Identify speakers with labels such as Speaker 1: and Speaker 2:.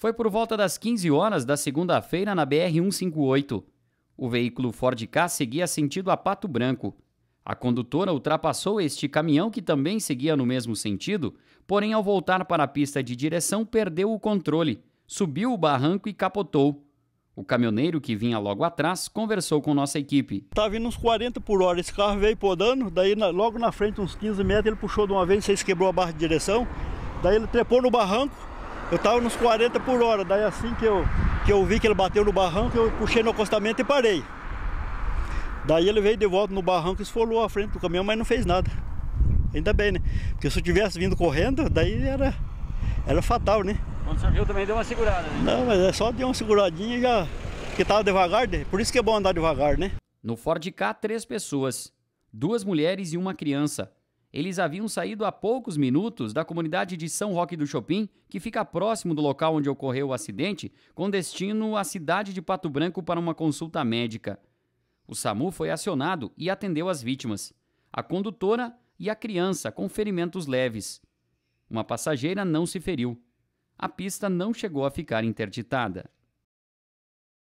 Speaker 1: Foi por volta das 15 horas da segunda-feira na BR-158. O veículo Ford K seguia sentido a Pato Branco. A condutora ultrapassou este caminhão que também seguia no mesmo sentido, porém, ao voltar para a pista de direção, perdeu o controle, subiu o barranco e capotou. O caminhoneiro que vinha logo atrás conversou com nossa equipe.
Speaker 2: Estava tá vindo uns 40 por hora, esse carro veio podando, daí logo na frente, uns 15 metros, ele puxou de uma vez, vocês quebrou a barra de direção, daí ele trepou no barranco, eu tava nos 40 por hora, daí assim que eu, que eu vi que ele bateu no barranco, eu puxei no acostamento e parei. Daí ele veio de volta no barranco e esfolou a frente do caminhão, mas não fez nada. Ainda bem, né? Porque se eu tivesse vindo correndo, daí era, era fatal, né? Quando o senhor viu também deu uma segurada, né? Não, mas é só deu uma seguradinha e já... Porque tava devagar, por isso que é bom andar devagar, né?
Speaker 1: No Ford K, três pessoas. Duas mulheres e uma criança eles haviam saído há poucos minutos da comunidade de São Roque do Chopin, que fica próximo do local onde ocorreu o acidente, com destino à cidade de Pato Branco para uma consulta médica. O SAMU foi acionado e atendeu as vítimas, a condutora e a criança com ferimentos leves. Uma passageira não se feriu. A pista não chegou a ficar interditada.